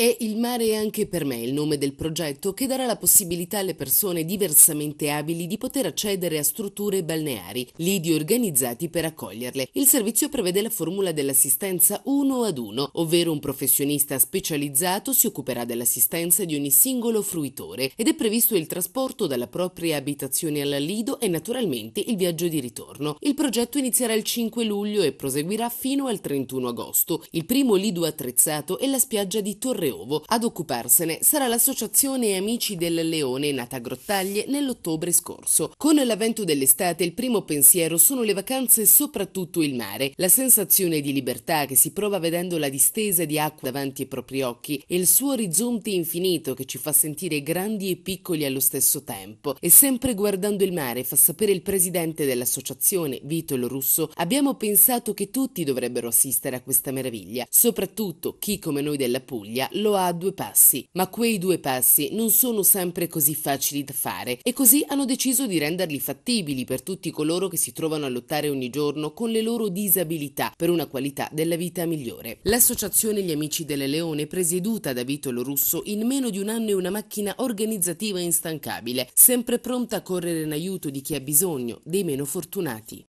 E il mare è anche per me il nome del progetto che darà la possibilità alle persone diversamente abili di poter accedere a strutture balneari, lidi organizzati per accoglierle. Il servizio prevede la formula dell'assistenza uno ad uno, ovvero un professionista specializzato si occuperà dell'assistenza di ogni singolo fruitore ed è previsto il trasporto dalla propria abitazione alla Lido e naturalmente il viaggio di ritorno. Il progetto inizierà il 5 luglio e proseguirà fino al 31 agosto. Il primo lido attrezzato è la spiaggia di Torre Preovo. Ad occuparsene sarà l'associazione Amici del Leone, nata a Grottaglie nell'ottobre scorso. Con l'avvento dell'estate il primo pensiero sono le vacanze e soprattutto il mare, la sensazione di libertà che si prova vedendo la distesa di acqua davanti ai propri occhi e il suo orizzonte infinito che ci fa sentire grandi e piccoli allo stesso tempo. E sempre guardando il mare, fa sapere il presidente dell'associazione, Vito Lorusso, abbiamo pensato che tutti dovrebbero assistere a questa meraviglia, soprattutto chi come noi della Puglia lo ha a due passi, ma quei due passi non sono sempre così facili da fare e così hanno deciso di renderli fattibili per tutti coloro che si trovano a lottare ogni giorno con le loro disabilità per una qualità della vita migliore. L'associazione Gli Amici delle Leone, presieduta da Vitolo Russo, in meno di un anno è una macchina organizzativa instancabile, sempre pronta a correre in aiuto di chi ha bisogno, dei meno fortunati.